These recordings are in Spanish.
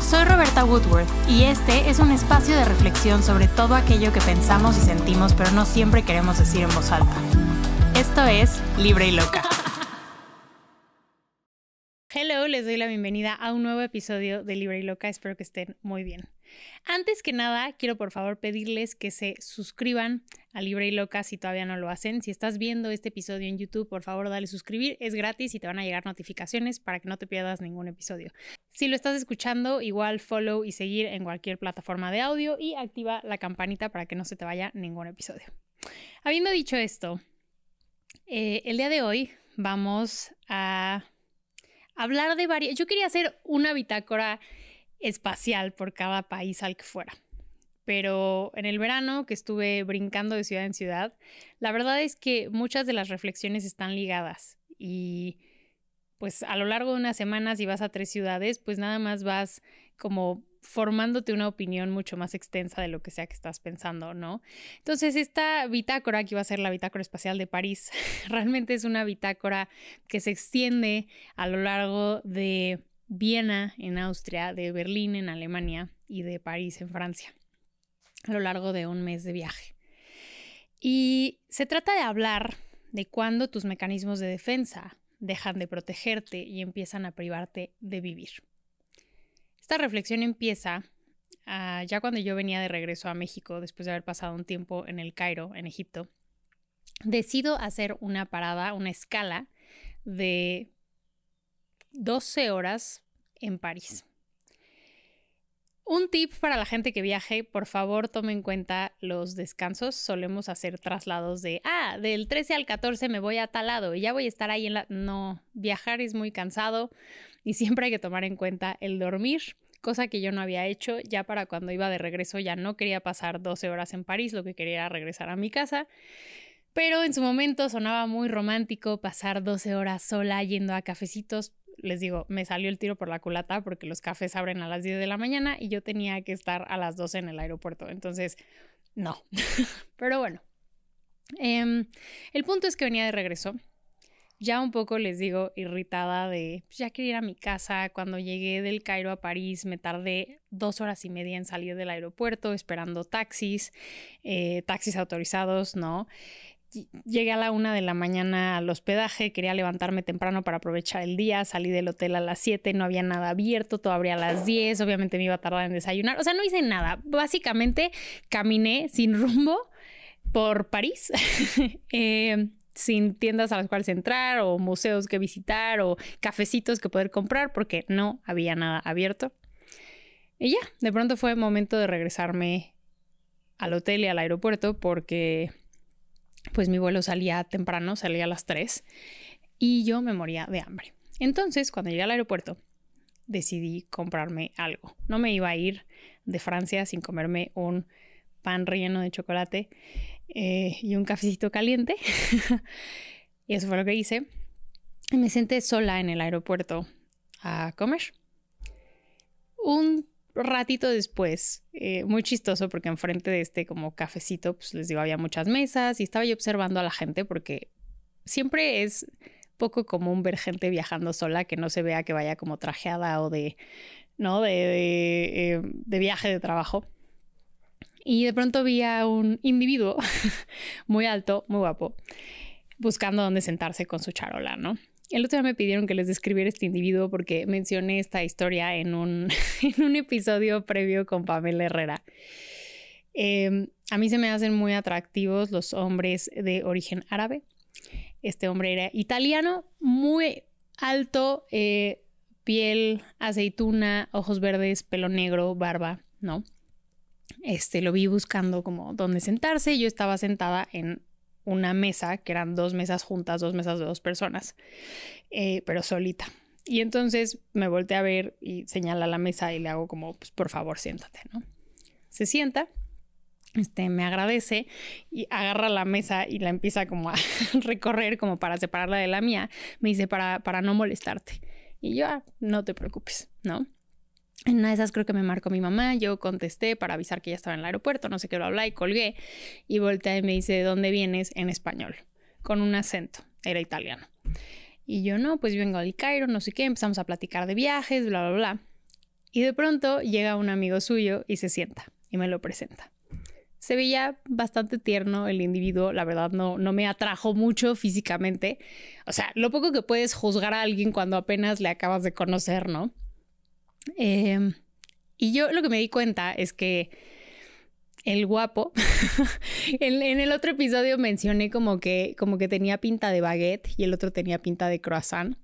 Soy Roberta Woodworth y este es un espacio de reflexión sobre todo aquello que pensamos y sentimos pero no siempre queremos decir en voz alta. Esto es Libre y Loca. Hello, les doy la bienvenida a un nuevo episodio de Libre y Loca, espero que estén muy bien. Antes que nada, quiero por favor pedirles que se suscriban a Libre y Loca si todavía no lo hacen. Si estás viendo este episodio en YouTube, por favor dale suscribir, es gratis y te van a llegar notificaciones para que no te pierdas ningún episodio. Si lo estás escuchando, igual follow y seguir en cualquier plataforma de audio y activa la campanita para que no se te vaya ningún episodio. Habiendo dicho esto, eh, el día de hoy vamos a hablar de varias... Yo quería hacer una bitácora espacial por cada país al que fuera. Pero en el verano que estuve brincando de ciudad en ciudad, la verdad es que muchas de las reflexiones están ligadas y pues a lo largo de unas semanas si vas a tres ciudades, pues nada más vas como formándote una opinión mucho más extensa de lo que sea que estás pensando, ¿no? Entonces, esta bitácora, que iba a ser la bitácora espacial de París, realmente es una bitácora que se extiende a lo largo de Viena en Austria, de Berlín en Alemania y de París en Francia, a lo largo de un mes de viaje. Y se trata de hablar de cuándo tus mecanismos de defensa dejan de protegerte y empiezan a privarte de vivir. Esta reflexión empieza ah, ya cuando yo venía de regreso a México después de haber pasado un tiempo en el Cairo, en Egipto. Decido hacer una parada, una escala de 12 horas en París. Un tip para la gente que viaje, por favor tome en cuenta los descansos. Solemos hacer traslados de, ah, del 13 al 14 me voy a tal lado y ya voy a estar ahí en la... No, viajar es muy cansado y siempre hay que tomar en cuenta el dormir, cosa que yo no había hecho. Ya para cuando iba de regreso ya no quería pasar 12 horas en París, lo que quería era regresar a mi casa. Pero en su momento sonaba muy romántico pasar 12 horas sola yendo a cafecitos les digo, me salió el tiro por la culata porque los cafés abren a las 10 de la mañana y yo tenía que estar a las 12 en el aeropuerto. Entonces, no. Pero bueno, em, el punto es que venía de regreso. Ya un poco les digo irritada de, pues, ya quería ir a mi casa, cuando llegué del Cairo a París me tardé dos horas y media en salir del aeropuerto esperando taxis, eh, taxis autorizados, ¿no? llegué a la una de la mañana al hospedaje, quería levantarme temprano para aprovechar el día, salí del hotel a las siete no había nada abierto, todo abría a las diez obviamente me iba a tardar en desayunar, o sea, no hice nada, básicamente caminé sin rumbo por París, eh, sin tiendas a las cuales entrar o museos que visitar o cafecitos que poder comprar porque no había nada abierto. Y ya, de pronto fue momento de regresarme al hotel y al aeropuerto porque pues mi vuelo salía temprano, salía a las 3 y yo me moría de hambre. Entonces, cuando llegué al aeropuerto, decidí comprarme algo. No me iba a ir de Francia sin comerme un pan relleno de chocolate eh, y un cafecito caliente. y eso fue lo que hice. me senté sola en el aeropuerto a comer. Un ratito después, eh, muy chistoso porque enfrente de este como cafecito, pues les digo, había muchas mesas y estaba yo observando a la gente porque siempre es poco común ver gente viajando sola que no se vea que vaya como trajeada o de, ¿no? De, de eh, viaje de trabajo. Y de pronto vi a un individuo muy alto, muy guapo, buscando dónde sentarse con su charola, ¿no? El otro día me pidieron que les describiera este individuo porque mencioné esta historia en un, en un episodio previo con Pamela Herrera. Em, a mí se me hacen muy atractivos los hombres de origen árabe. Este hombre era italiano, muy alto, eh, piel aceituna, ojos verdes, pelo negro, barba, ¿no? Este, lo vi buscando como dónde sentarse. Yo estaba sentada en una mesa, que eran dos mesas juntas, dos mesas de dos personas, eh, pero solita. Y entonces me volteé a ver y señala la mesa y le hago como, pues por favor, siéntate, ¿no? Se sienta, este, me agradece y agarra la mesa y la empieza como a recorrer como para separarla de la mía. Me dice, para, para no molestarte. Y yo, ah, no te preocupes, ¿no? En una de esas creo que me marcó mi mamá, yo contesté para avisar que ya estaba en el aeropuerto, no sé qué, lo habla y colgué y volteé y me dice, ¿de dónde vienes? En español, con un acento, era italiano. Y yo no, pues vengo de Cairo, no sé qué, empezamos a platicar de viajes, bla, bla, bla. Y de pronto llega un amigo suyo y se sienta y me lo presenta. Se veía bastante tierno el individuo, la verdad no, no me atrajo mucho físicamente. O sea, lo poco que puedes juzgar a alguien cuando apenas le acabas de conocer, ¿no? Em, y yo lo que me di cuenta es que el guapo, en, el otro episodio mencioné como que, como que tenía pinta de baguette y el otro tenía pinta de croissant.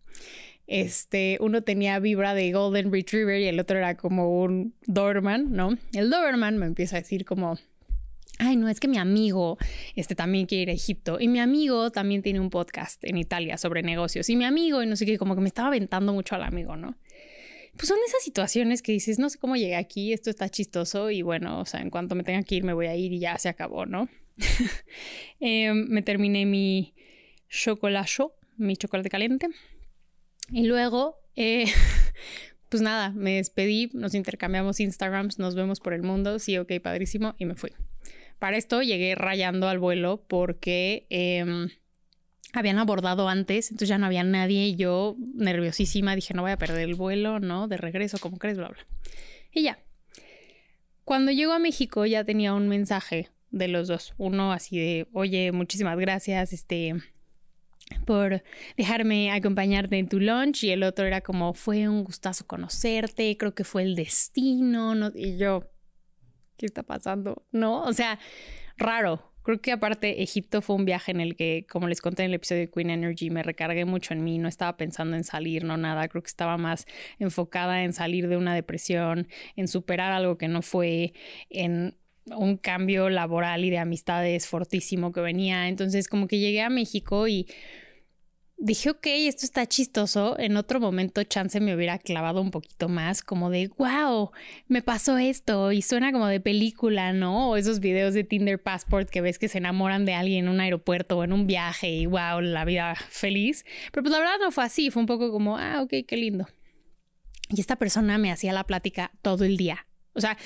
Este, uno tenía vibra de Golden Retriever y el otro era como un Doberman, ¿no? El Doberman me empieza a decir como, ay, no, es que mi amigo este, también quiere ir a Egipto y mi amigo también tiene un podcast en Italia sobre negocios y mi amigo y no sé qué, como que me estaba aventando mucho al amigo, ¿no? pues son esas situaciones que dices, no sé cómo llegué aquí, esto está chistoso y bueno, o sea, en cuanto me tenga que ir, me voy a ir y ya se acabó, ¿no? Eh, me terminé mi chocolate, mi chocolate caliente. Y luego, eh, pues nada, me despedí, nos intercambiamos Instagrams, nos vemos por el mundo, sí, ok, padrísimo, y me fui. Para esto llegué rayando al vuelo porque... Em, habían abordado antes, entonces ya no había nadie y yo nerviosísima dije, no voy a perder el vuelo, ¿no? De regreso, como crees? Bla, bla. Y ya. Cuando llego a México ya tenía un mensaje de los dos. Uno así de, oye, muchísimas gracias, este, por dejarme acompañarte en tu lunch y el otro era como, fue un gustazo conocerte, creo que fue el destino, ¿no? Y yo, ¿qué está pasando? No, o sea, raro, Creo que aparte Egipto fue un viaje en el que, como les conté en el episodio de Queen Energy, me recargué mucho en mí, no estaba pensando en salir, no nada, creo que estaba más enfocada en salir de una depresión, en superar algo que no fue, en un cambio laboral y de amistades fortísimo que venía. Entonces, como que llegué a México y dije, ok, esto está chistoso. En otro momento, chance me hubiera clavado un poquito más, como de, wow, me pasó esto y suena como de película, ¿no? O esos videos de Tinder Passport que ves que se enamoran de alguien en un aeropuerto o en un viaje y wow, la vida feliz. Pero pues la verdad no fue así, fue un poco como, ah, ok, qué lindo. Y esta persona me hacía la plática todo el día. O sea,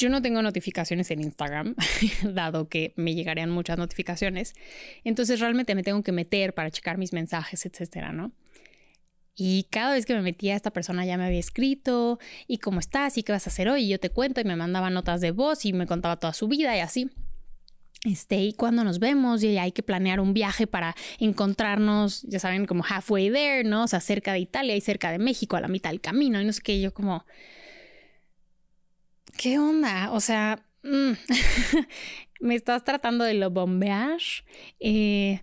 yo no tengo notificaciones en Instagram, dado que me llegarían muchas notificaciones. Entonces realmente me tengo que meter para checar mis mensajes, etcétera, ¿no? Y cada vez que me metía, esta persona ya me había escrito, y cómo estás, y qué vas a hacer hoy, y yo te cuento, y me mandaba notas de voz, y me contaba toda su vida, y así. Este, y cuando nos vemos, y hay que planear un viaje para encontrarnos, ya saben, como halfway there, ¿no? O sea, cerca de Italia y cerca de México, a la mitad del camino, y no sé qué, yo como, ¿qué onda? O sea, mm, me estás tratando de lo bombear. Eh,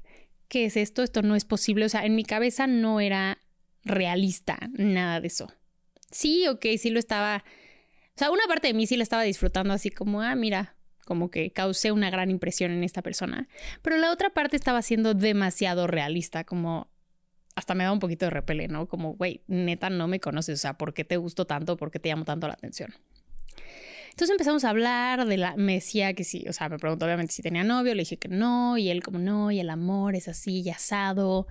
¿Qué es esto? Esto no es posible. O sea, en mi cabeza no era realista nada de eso. Sí, ok, sí lo estaba. O sea, una parte de mí sí la estaba disfrutando así como, ah, mira, como que causé una gran impresión en esta persona. Pero la otra parte estaba siendo demasiado realista, como hasta me da un poquito de repele, ¿no? Como, güey, neta, no me conoces, o sea, ¿por qué te gusto tanto? ¿Por qué te llamo tanto la atención? Entonces empezamos a hablar de la... Me decía que sí, o sea, me preguntó obviamente si tenía novio, le dije que no, y él como no, y el amor es así y asado,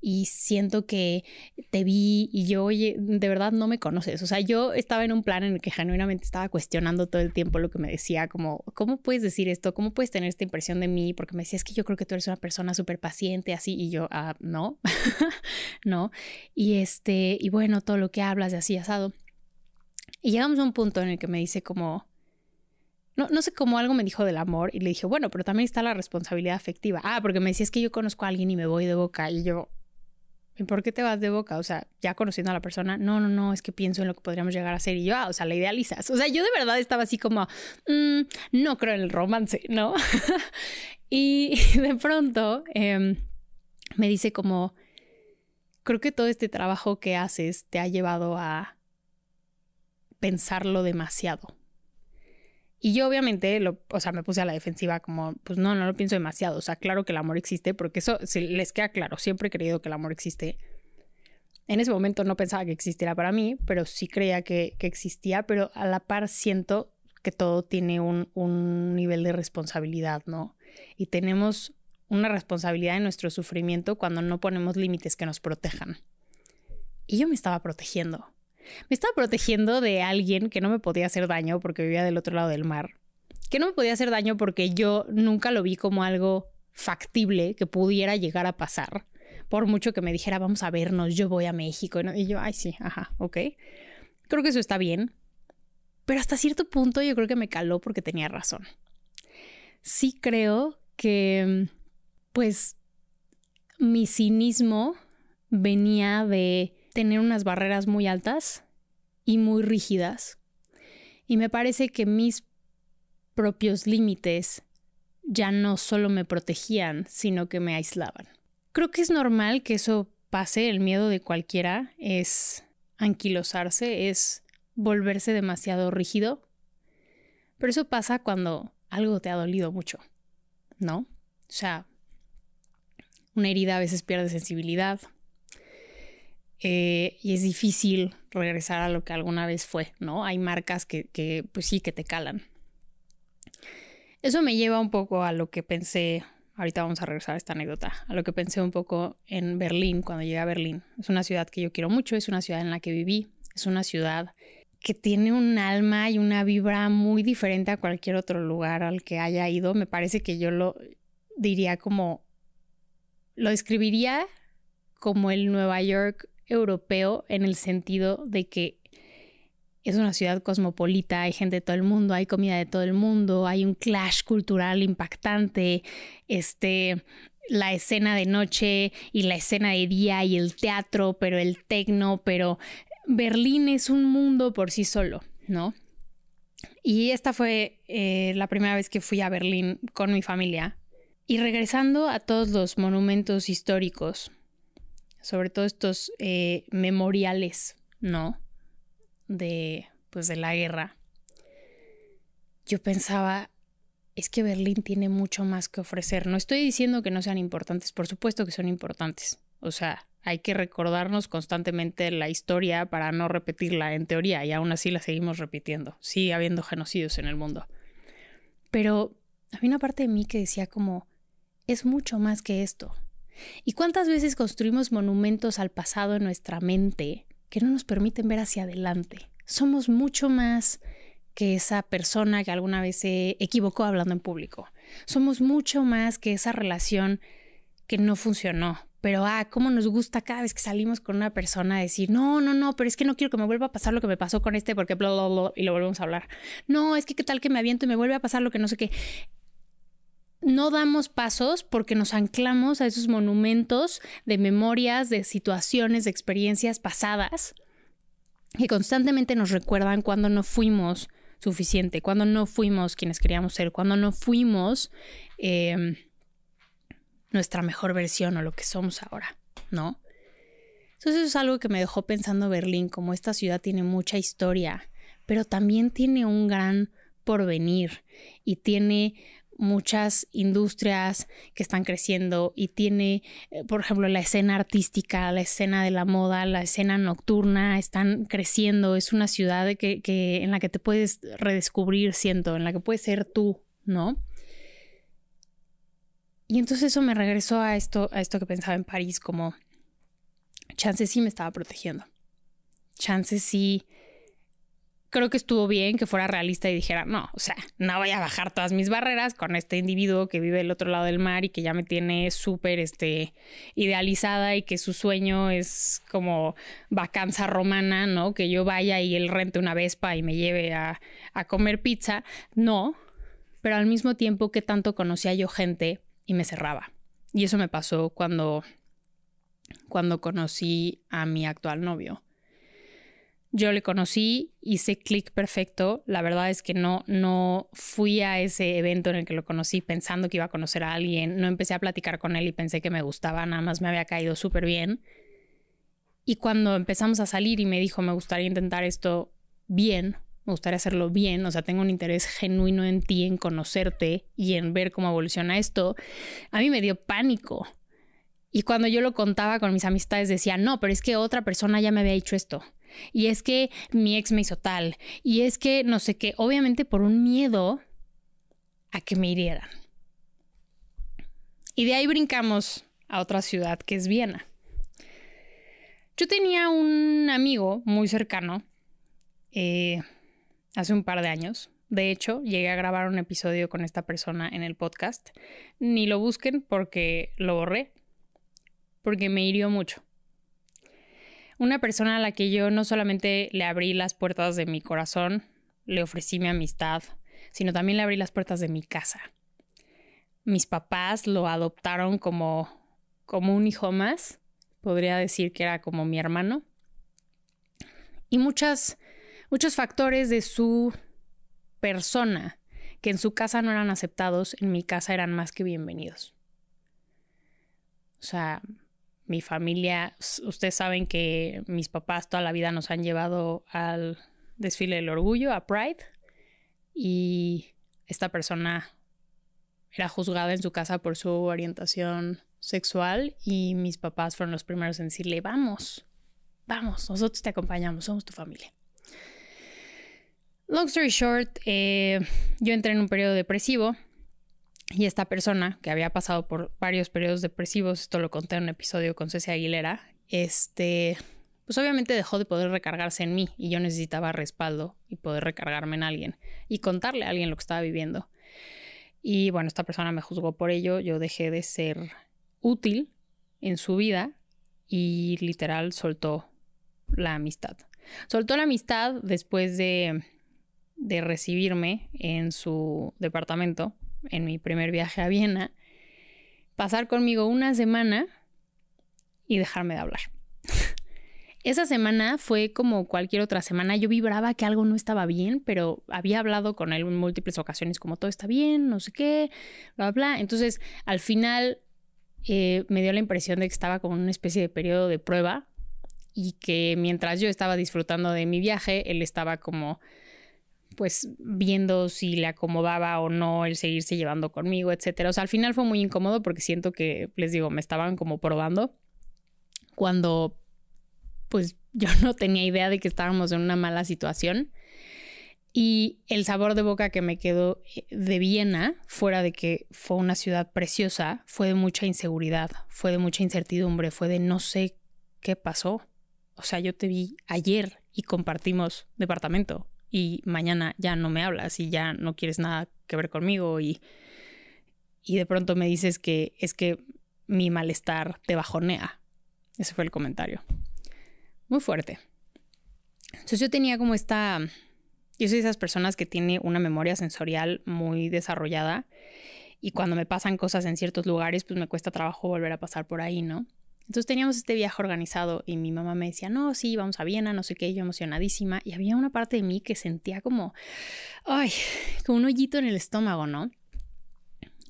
y siento que te vi y yo, oye, de verdad no me conoces. O sea, yo estaba en un plan en el que genuinamente estaba cuestionando todo el tiempo lo que me decía, como, ¿cómo puedes decir esto? ¿Cómo puedes tener esta impresión de mí? Porque me decía, es que yo creo que tú eres una persona súper paciente, así, y yo, ah, no, no. Y este, y bueno, todo lo que hablas de así asado. Y llegamos a un punto en el que me dice como, no, no sé cómo algo me dijo del amor y le dije, bueno, pero también está la responsabilidad afectiva. Ah, porque me decía es que yo conozco a alguien y me voy de boca y yo, ¿y por qué te vas de boca? O sea, ya conociendo a la persona, no, no, no, es que pienso en lo que podríamos llegar a ser y yo, ah, o sea, la idealizas. O sea, yo de verdad estaba así como, mm, no creo en el romance, ¿no? y de pronto em, me dice como, creo que todo este trabajo que haces te ha llevado a pensarlo demasiado. Y yo obviamente, lo, o sea, me puse a la defensiva como, pues no, no lo pienso demasiado. O sea, claro que el amor existe, porque eso si les queda claro. Siempre he creído que el amor existe. En ese momento no pensaba que existiera para mí, pero sí creía que, existía, pero a la par siento que todo tiene un, un nivel de responsabilidad, ¿no? Y tenemos una responsabilidad en nuestro sufrimiento cuando no ponemos límites que nos protejan. Y yo me estaba protegiendo. Me estaba protegiendo de alguien que no me podía hacer daño porque vivía del otro lado del mar. Que no me podía hacer daño porque yo nunca lo vi como algo factible que pudiera llegar a pasar. Por mucho que me dijera, vamos a vernos, yo voy a México. Y yo, ay, sí, ajá, ok. Creo que eso está bien. Pero hasta cierto punto yo creo que me caló porque tenía razón. Sí creo que, pues, mi cinismo venía de tener unas barreras muy altas y muy rígidas. Y me parece que mis propios límites ya no solo me protegían, sino que me aislaban. Creo que es normal que eso pase, el miedo de cualquiera es anquilosarse, es volverse demasiado rígido. Pero eso pasa cuando algo te ha dolido mucho, ¿no? O sea, una herida a veces pierde sensibilidad, eh, y es difícil regresar a lo que alguna vez fue, ¿no? Hay marcas que, que, pues sí, que te calan. Eso me lleva un poco a lo que pensé, ahorita vamos a regresar a esta anécdota, a lo que pensé un poco en Berlín, cuando llegué a Berlín. Es una ciudad que yo quiero mucho, es una ciudad en la que viví, es una ciudad que tiene un alma y una vibra muy diferente a cualquier otro lugar al que haya ido. Me parece que yo lo diría como, lo describiría como el Nueva York europeo en el sentido de que es una ciudad cosmopolita, hay gente de todo el mundo, hay comida de todo el mundo, hay un clash cultural impactante, este, la escena de noche y la escena de día y el teatro, pero el tecno, pero Berlín es un mundo por sí solo, ¿no? Y esta fue eh, la primera vez que fui a Berlín con mi familia. Y regresando a todos los monumentos históricos, sobre todo estos eh, memoriales, ¿no? De, pues, de la guerra. Yo pensaba, es que Berlín tiene mucho más que ofrecer. No estoy diciendo que no sean importantes, por supuesto que son importantes. O sea, hay que recordarnos constantemente la historia para no repetirla en teoría y aún así la seguimos repitiendo. Sigue habiendo genocidios en el mundo. Pero había una parte de mí que decía como, es mucho más que esto. ¿Y cuántas veces construimos monumentos al pasado en nuestra mente que no nos permiten ver hacia adelante? Somos mucho más que esa persona que alguna vez se equivocó hablando en público. Somos mucho más que esa relación que no funcionó. Pero, ah, cómo nos gusta cada vez que salimos con una persona decir, no, no, no, pero es que no quiero que me vuelva a pasar lo que me pasó con este porque bla, bla, bla, y lo volvemos a hablar. No, es que qué tal que me aviento y me vuelve a pasar lo que no sé qué no damos pasos porque nos anclamos a esos monumentos de memorias, de situaciones, de experiencias pasadas que constantemente nos recuerdan cuando no fuimos suficiente, cuando no fuimos quienes queríamos ser, cuando no fuimos em, nuestra mejor versión o lo que somos ahora, ¿no? Entonces eso es algo que me dejó pensando Berlín, como esta ciudad tiene mucha historia, pero también tiene un gran porvenir y tiene muchas industrias que están creciendo y tiene, eh, por ejemplo, la escena artística, la escena de la moda, la escena nocturna, están creciendo. Es una ciudad que, en la que te puedes redescubrir, siento, en la que puedes ser tú, ¿no? Y entonces eso me regresó a esto, a esto que pensaba en París, como Chance sí me estaba protegiendo. Chance sí creo que estuvo bien que fuera realista y dijera, no, o sea, no voy a bajar todas mis barreras con este individuo que vive el otro lado del mar y que ya me tiene súper este, idealizada y que su sueño es como vacanza romana, ¿no? Que yo vaya y él rente una vespa y me lleve a, a comer pizza. No, pero al mismo tiempo que tanto conocía yo gente y me cerraba. Y eso me pasó cuando, cuando conocí a mi actual novio yo le conocí, hice clic perfecto. La verdad es que no, no fui a ese evento en el que lo conocí pensando que iba a conocer a alguien. No empecé a platicar con él y pensé que me gustaba, nada más me había caído súper bien. Y cuando empezamos a salir y me dijo, me gustaría intentar esto bien, me gustaría hacerlo bien, o sea, tengo un interés genuino en ti, en conocerte y en ver cómo evoluciona esto, a mí me dio pánico. Y cuando yo lo contaba con mis amistades decía, no, pero es que otra persona ya me había hecho esto. Y es que mi ex me hizo tal. Y es que no sé qué. Obviamente por un miedo a que me hirieran. Y de ahí brincamos a otra ciudad que es Viena. Yo tenía un amigo muy cercano eh, hace un par de años. De hecho, llegué a grabar un episodio con esta persona en el podcast. Ni lo busquen porque lo borré, porque me hirió mucho. Una persona a la que yo no solamente le abrí las puertas de mi corazón, le ofrecí mi amistad, sino también le abrí las puertas de mi casa. Mis papás lo adoptaron como, como un hijo más, podría decir que era como mi hermano. Y muchas, muchos factores de su persona que en su casa no eran aceptados, en mi casa eran más que bienvenidos. O sea, mi familia, ustedes saben que mis papás toda la vida nos han llevado al desfile del orgullo, a Pride, y esta persona era juzgada en su casa por su orientación sexual y mis papás fueron los primeros en decirle, vamos, vamos, nosotros te acompañamos, somos tu familia. Long story short, eh, yo entré en un periodo depresivo y esta persona, que había pasado por varios periodos depresivos, esto lo conté en un episodio con Ceci Aguilera, este, pues obviamente dejó de poder recargarse en mí y yo necesitaba respaldo y poder recargarme en alguien y contarle a alguien lo que estaba viviendo. Y bueno, esta persona me juzgó por ello, yo dejé de ser útil en su vida y literal soltó la amistad. Soltó la amistad después de, de recibirme en su departamento en mi primer viaje a Viena, pasar conmigo una semana y dejarme de hablar. Esa semana fue como cualquier otra semana. Yo vibraba que algo no estaba bien, pero había hablado con él en múltiples ocasiones como todo está bien, no sé qué, bla, bla. Entonces, al final eh, me dio la impresión de que estaba como en una especie de periodo de prueba y que mientras yo estaba disfrutando de mi viaje, él estaba como pues viendo si le acomodaba o no el seguirse llevando conmigo, etcétera. O sea, al final fue muy incómodo porque siento que, les digo, me estaban como probando cuando pues yo no tenía idea de que estábamos en una mala situación. Y el sabor de boca que me quedó eh, de Viena, fuera de que fue una ciudad preciosa, fue de mucha inseguridad, fue de mucha incertidumbre, fue de no sé qué pasó. O sea, yo te vi ayer y compartimos departamento y mañana ya no me hablas y ya no quieres nada que ver conmigo y, y de pronto me dices que es que mi malestar te bajonea. Ese fue el comentario. Muy fuerte. Entonces yo tenía como esta... Yo soy de esas personas que tiene una memoria sensorial muy desarrollada y cuando me pasan cosas en ciertos lugares, pues me cuesta trabajo volver a pasar por ahí, ¿no? Entonces teníamos este viaje organizado y mi mamá me decía, no, sí, vamos a Viena, no sé qué, yo emocionadísima. Y había una parte de mí que sentía como, ay, como un hoyito en el estómago, ¿no?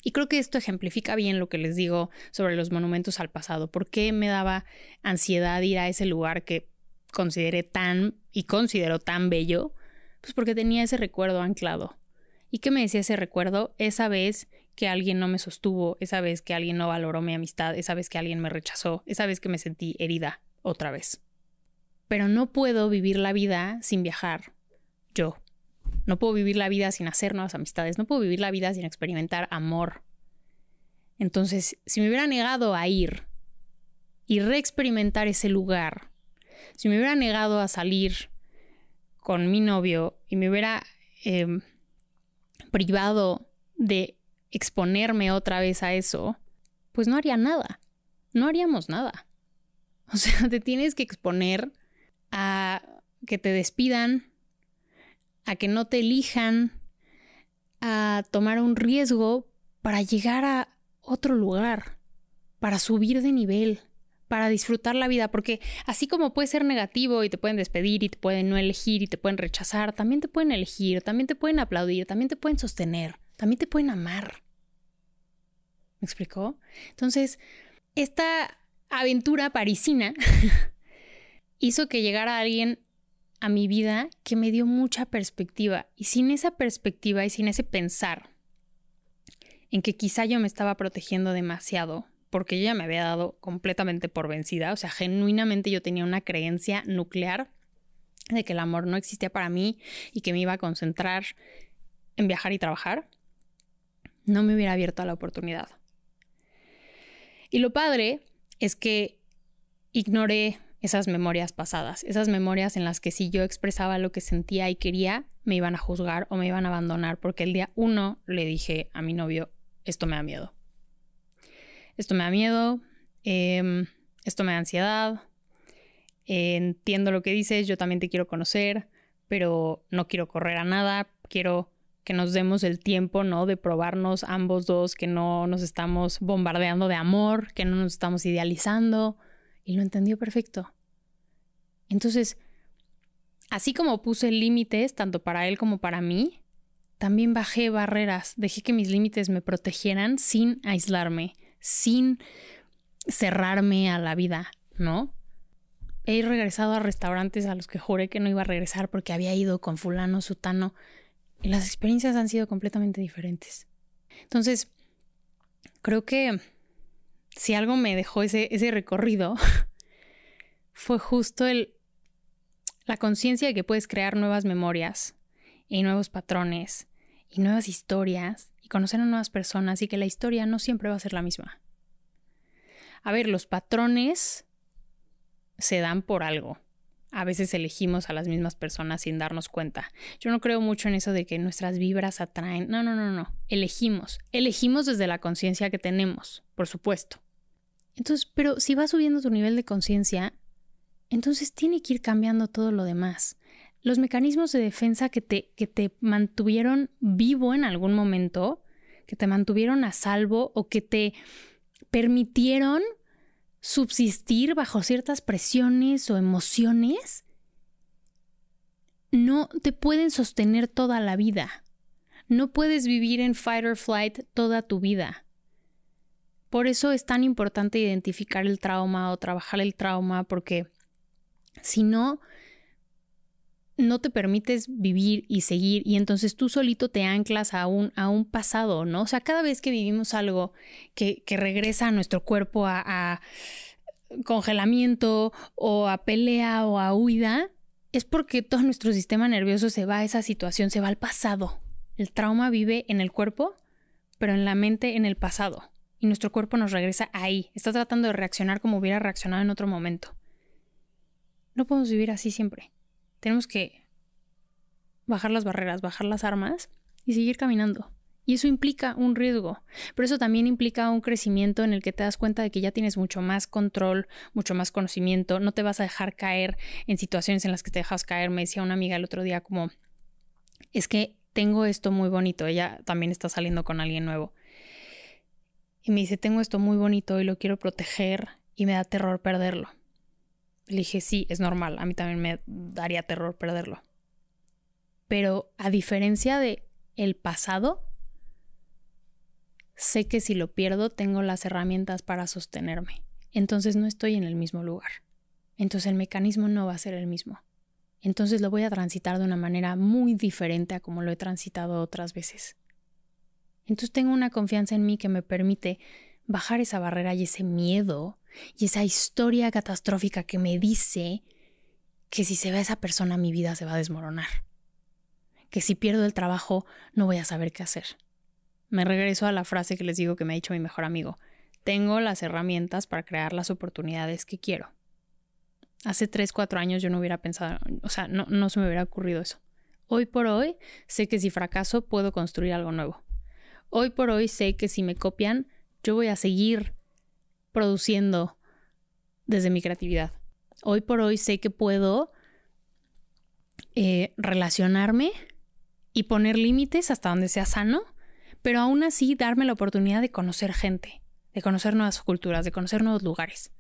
Y creo que esto ejemplifica bien lo que les digo sobre los monumentos al pasado. ¿Por qué me daba ansiedad ir a ese lugar que consideré tan y considero tan bello? Pues porque tenía ese recuerdo anclado. ¿Y qué me decía ese recuerdo? Esa vez que alguien no me sostuvo, esa vez que alguien no valoró mi amistad, esa vez que alguien me rechazó, esa vez que me sentí herida otra vez. Pero no puedo vivir la vida sin viajar. Yo. No puedo vivir la vida sin hacer nuevas amistades, no puedo vivir la vida sin experimentar amor. Entonces, si me hubiera negado a ir y reexperimentar ese lugar, si me hubiera negado a salir con mi novio y me hubiera... Em, privado de exponerme otra vez a eso, pues no haría nada. No haríamos nada. O sea, te tienes que exponer a que te despidan, a que no te elijan, a tomar un riesgo para llegar a otro lugar, para subir de nivel, para disfrutar la vida, porque así como puede ser negativo y te pueden despedir y te pueden no elegir y te pueden rechazar, también te pueden elegir, también te pueden aplaudir, también te pueden sostener, también te pueden amar. ¿Me explicó? Entonces, esta aventura parisina hizo que llegara alguien a mi vida que me dio mucha perspectiva y sin esa perspectiva y sin ese pensar en que quizá yo me estaba protegiendo demasiado porque yo ya me había dado completamente por vencida, o sea, genuinamente yo tenía una creencia nuclear de que el amor no existía para mí y que me iba a concentrar en viajar y trabajar, no me hubiera abierto a la oportunidad. Y lo padre es que ignoré esas memorias pasadas, esas memorias en las que si yo expresaba lo que sentía y quería, me iban a juzgar o me iban a abandonar, porque el día uno le dije a mi novio, esto me da miedo esto me da miedo, em, esto me da ansiedad, eh, entiendo lo que dices, yo también te quiero conocer, pero no quiero correr a nada, quiero que nos demos el tiempo, ¿no? De probarnos ambos dos, que no nos estamos bombardeando de amor, que no nos estamos idealizando. Y lo entendió perfecto. Entonces, así como puse límites, tanto para él como para mí, también bajé barreras, dejé que mis límites me protegieran sin aislarme, sin cerrarme a la vida, ¿no? He regresado a restaurantes a los que juré que no iba a regresar porque había ido con fulano, sutano, y las experiencias han sido completamente diferentes. Entonces, creo que si algo me dejó ese, ese recorrido, fue justo el, la conciencia de que puedes crear nuevas memorias y nuevos patrones y nuevas historias conocer a nuevas personas y que la historia no siempre va a ser la misma. A ver, los patrones se dan por algo. A veces elegimos a las mismas personas sin darnos cuenta. Yo no creo mucho en eso de que nuestras vibras atraen. No, no, no, no. Elegimos. Elegimos desde la conciencia que tenemos, por supuesto. Entonces, pero si vas subiendo tu nivel de conciencia, entonces tiene que ir cambiando todo lo demás los mecanismos de defensa que te, que te mantuvieron vivo en algún momento, que te mantuvieron a salvo o que te permitieron subsistir bajo ciertas presiones o emociones, no te pueden sostener toda la vida. No puedes vivir en fight or flight toda tu vida. Por eso es tan importante identificar el trauma o trabajar el trauma, porque si no, no te permites vivir y seguir y entonces tú solito te anclas a un, a un pasado, ¿no? O sea, cada vez que vivimos algo que, regresa a nuestro cuerpo a, a congelamiento o a pelea o a huida, es porque todo nuestro sistema nervioso se va a esa situación, se va al pasado. El trauma vive en el cuerpo, pero en la mente en el pasado. Y nuestro cuerpo nos regresa ahí. Está tratando de reaccionar como hubiera reaccionado en otro momento. No podemos vivir así siempre. Tenemos que bajar las barreras, bajar las armas y seguir caminando. Y eso implica un riesgo, pero eso también implica un crecimiento en el que te das cuenta de que ya tienes mucho más control, mucho más conocimiento, no te vas a dejar caer en situaciones en las que te dejas caer. Me decía una amiga el otro día como, es que tengo esto muy bonito, ella también está saliendo con alguien nuevo. Y me dice, tengo esto muy bonito y lo quiero proteger y me da terror perderlo. Le dije, sí, es normal, a mí también me daría terror perderlo. Pero a diferencia de el pasado, sé que si lo pierdo tengo las herramientas para sostenerme. Entonces no estoy en el mismo lugar. Entonces el mecanismo no va a ser el mismo. Entonces lo voy a transitar de una manera muy diferente a como lo he transitado otras veces. Entonces tengo una confianza en mí que me permite bajar esa barrera y ese miedo y esa historia catastrófica que me dice que si se va esa persona mi vida se va a desmoronar, que si pierdo el trabajo no voy a saber qué hacer. Me regreso a la frase que les digo que me ha dicho mi mejor amigo. Tengo las herramientas para crear las oportunidades que quiero. Hace 3, 4 años yo no hubiera pensado, o sea, no, no se me hubiera ocurrido eso. Hoy por hoy sé que si fracaso puedo construir algo nuevo. Hoy por hoy sé que si me copian, yo voy a seguir produciendo desde mi creatividad. Hoy por hoy sé que puedo eh, relacionarme y poner límites hasta donde sea sano, pero aún así darme la oportunidad de conocer gente, de conocer nuevas culturas, de conocer nuevos lugares.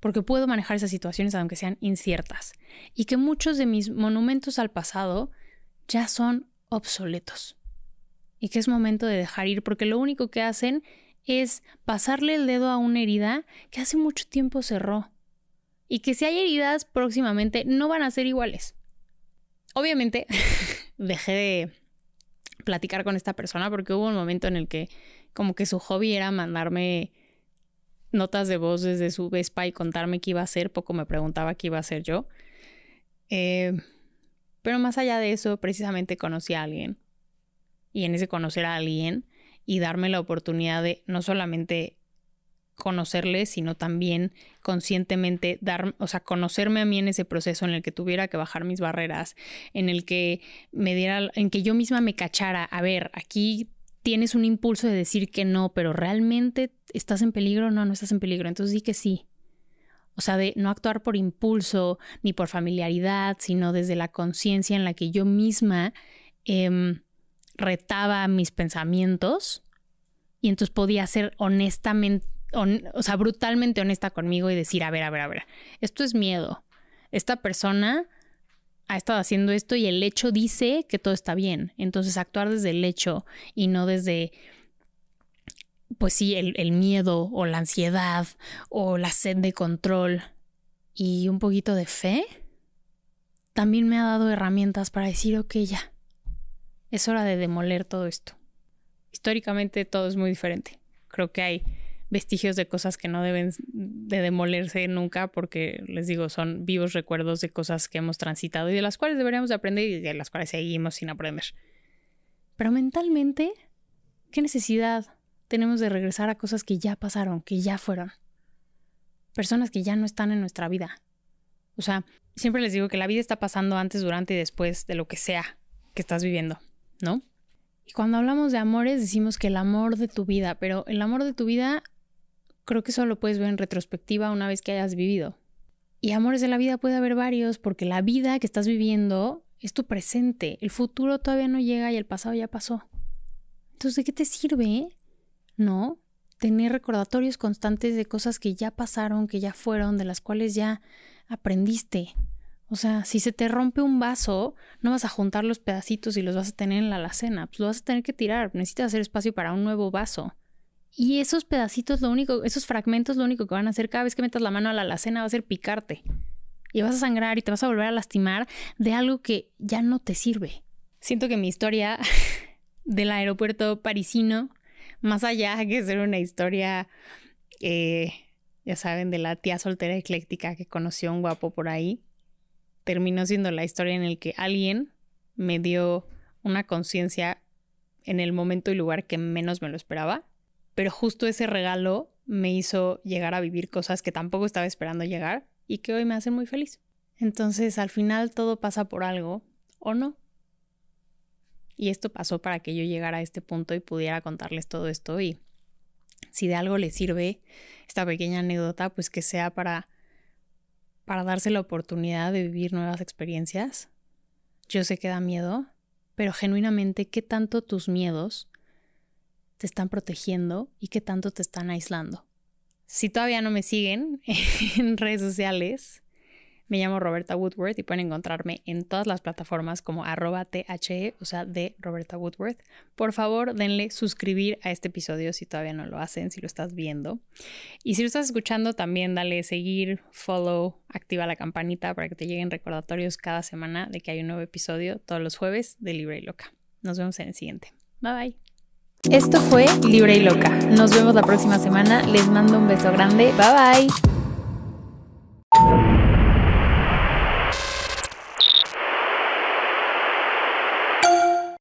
Porque puedo manejar esas situaciones aunque sean inciertas. Y que muchos de mis monumentos al pasado ya son obsoletos. Y que es momento de dejar ir porque lo único que hacen es pasarle el dedo a una herida que hace mucho tiempo cerró. Y que si hay heridas próximamente no van a ser iguales. Obviamente dejé de platicar con esta persona porque hubo un momento en el que como que su hobby era mandarme notas de voz desde su Vespa y contarme qué iba a hacer, poco me preguntaba qué iba a hacer yo. Eh, pero más allá de eso, precisamente conocí a alguien. Y en ese conocer a alguien, y darme la oportunidad de no solamente conocerle, sino también conscientemente dar, o sea, conocerme a mí en ese proceso en el que tuviera que bajar mis barreras, en el que me diera, en que yo misma me cachara, a ver, aquí tienes un impulso de decir que no, pero realmente estás en peligro, no, no estás en peligro, entonces di que sí. O sea, de no actuar por impulso ni por familiaridad, sino desde la conciencia en la que yo misma eh, retaba mis pensamientos y entonces podía ser honestamente, o sea, brutalmente honesta conmigo y decir, a ver, a ver, a ver, esto es miedo. Esta persona ha estado haciendo esto y el hecho dice que todo está bien. Entonces actuar desde el hecho y no desde, pues sí, el, el miedo o la ansiedad o la sed de control y un poquito de fe, también me ha dado herramientas para decir, ok, ya, es hora de demoler todo esto. Históricamente todo es muy diferente. Creo que hay vestigios de cosas que no deben de demolerse nunca porque les digo, son vivos recuerdos de cosas que hemos transitado y de las cuales deberíamos aprender y de las cuales seguimos sin aprender. Pero mentalmente, ¿qué necesidad tenemos de regresar a cosas que ya pasaron, que ya fueron? Personas que ya no están en nuestra vida. O sea, siempre les digo que la vida está pasando antes, durante y después de lo que sea que estás viviendo. ¿no? Y cuando hablamos de amores decimos que el amor de tu vida, pero el amor de tu vida creo que solo puedes ver en retrospectiva una vez que hayas vivido. Y amores de la vida puede haber varios porque la vida que estás viviendo es tu presente, el futuro todavía no llega y el pasado ya pasó. Entonces, ¿de qué te sirve, no? Tener recordatorios constantes de cosas que ya pasaron, que ya fueron, de las cuales ya aprendiste. O sea, si se te rompe un vaso, no vas a juntar los pedacitos y los vas a tener en la alacena, pues lo vas a tener que tirar, necesitas hacer espacio para un nuevo vaso. Y esos pedacitos, lo único, esos fragmentos, lo único que van a hacer cada vez que metas la mano a la alacena va a ser picarte. Y vas a sangrar y te vas a volver a lastimar de algo que ya no te sirve. Siento que mi historia del aeropuerto parisino, más allá que ser una historia, eh, ya saben, de la tía soltera ecléctica que conoció un guapo por ahí, terminó siendo la historia en el que alguien me dio una conciencia en el momento y lugar que menos me lo esperaba, pero justo ese regalo me hizo llegar a vivir cosas que tampoco estaba esperando llegar y que hoy me hacen muy feliz. Entonces, al final todo pasa por algo o no. Y esto pasó para que yo llegara a este punto y pudiera contarles todo esto y si de algo les sirve esta pequeña anécdota, pues que sea para para darse la oportunidad de vivir nuevas experiencias? Yo sé que da miedo, pero genuinamente, ¿qué tanto tus miedos te están protegiendo y qué tanto te están aislando? Si todavía no me siguen en redes sociales, me llamo Roberta Woodworth y pueden encontrarme en todas las plataformas como arroba THE, o sea, de Roberta Woodworth. Por favor, denle suscribir a este episodio si todavía no lo hacen, si lo estás viendo. Y si lo estás escuchando, también dale seguir, follow, activa la campanita para que te lleguen recordatorios cada semana de que hay un nuevo episodio todos los jueves de Libre y Loca. Nos vemos en el siguiente. Bye bye. Esto fue Libre y Loca. Nos vemos la próxima semana. Les mando un beso grande. Bye bye.